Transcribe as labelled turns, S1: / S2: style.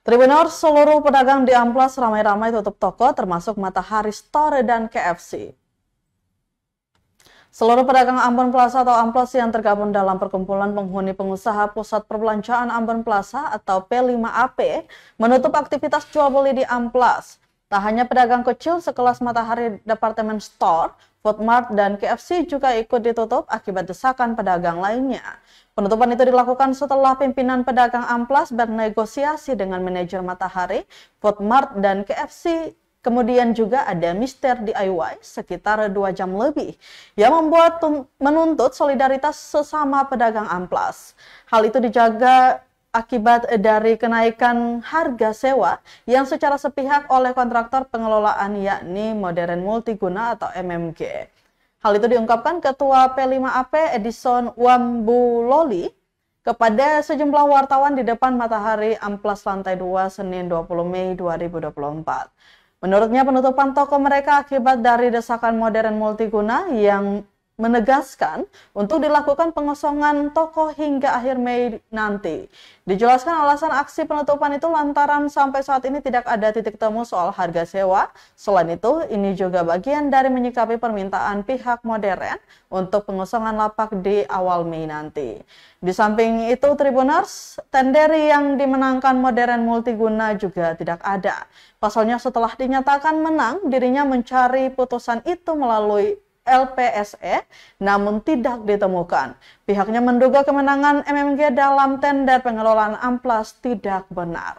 S1: Tribunor seluruh pedagang di Amplas ramai-ramai tutup toko termasuk Matahari Store dan KFC. Seluruh pedagang Ambon Plaza atau Amplas yang tergabung dalam perkumpulan penghuni pengusaha pusat perbelanjaan Ambon Plaza atau P5AP menutup aktivitas jual beli di Amplas. Tak hanya pedagang kecil sekelas Matahari Departemen Store, Food Mart dan KFC juga ikut ditutup akibat desakan pedagang lainnya. Penutupan itu dilakukan setelah pimpinan pedagang Amplas bernegosiasi dengan manajer Matahari, Food Mart dan KFC Kemudian juga ada Mister DIY sekitar dua jam lebih yang membuat menuntut solidaritas sesama pedagang amplas. Hal itu dijaga akibat dari kenaikan harga sewa yang secara sepihak oleh kontraktor pengelolaan yakni Modern Multiguna atau MMG. Hal itu diungkapkan Ketua P5AP Edison Wambuloli kepada sejumlah wartawan di depan Matahari Amplas Lantai 2 Senin 20 Mei 2024. Menurutnya penutupan toko mereka akibat dari desakan modern multiguna yang menegaskan untuk dilakukan pengosongan toko hingga akhir Mei nanti. Dijelaskan alasan aksi penutupan itu lantaran sampai saat ini tidak ada titik temu soal harga sewa. Selain itu, ini juga bagian dari menyikapi permintaan pihak modern untuk pengosongan lapak di awal Mei nanti. Di samping itu, Tribuners, tender yang dimenangkan modern multiguna juga tidak ada. Pasalnya setelah dinyatakan menang, dirinya mencari putusan itu melalui LPSE namun tidak ditemukan. Pihaknya menduga kemenangan MMG dalam tender pengelolaan amplas tidak benar.